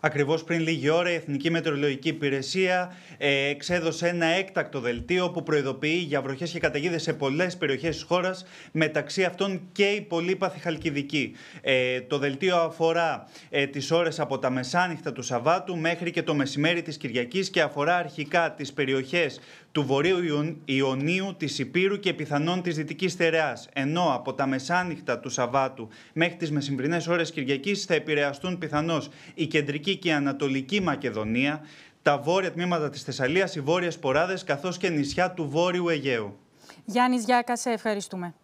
Ακριβώς πριν λίγη ώρα, η Εθνική Μετεωρολογική Υπηρεσία εξέδωσε ένα έκτακτο δελτίο που προειδοποιεί για βροχές και καταιγίδες σε πολλές περιοχές της χώρας, μεταξύ αυτών και η πολύπαθη Χαλκιδική. Ε, το δελτίο αφορά ε, τις ώρες από τα μεσάνυχτα του Σαββάτου μέχρι και το μεσημέρι της Κυριακής και αφορά αρχικά τις περιοχές του Βορείου Ιωνίου, της Υπήρου και πιθανόν της Δυτικής Στερεά. Ενώ από τα μεσάνυχτα του Σαββάτου μέχρι τις μεσημβρινές ώρες Κυριακής θα επηρεαστούν πιθανώς οι κεντρική Δυτική και Ανατολική Μακεδονία, τα βόρεια τμήματα της Θεσσαλίας, οι βόρειες ποράδες καθώς και νησιά του Βόρειου Αιγαίου. Γιάννης Γιάκας, σε ευχαριστούμε.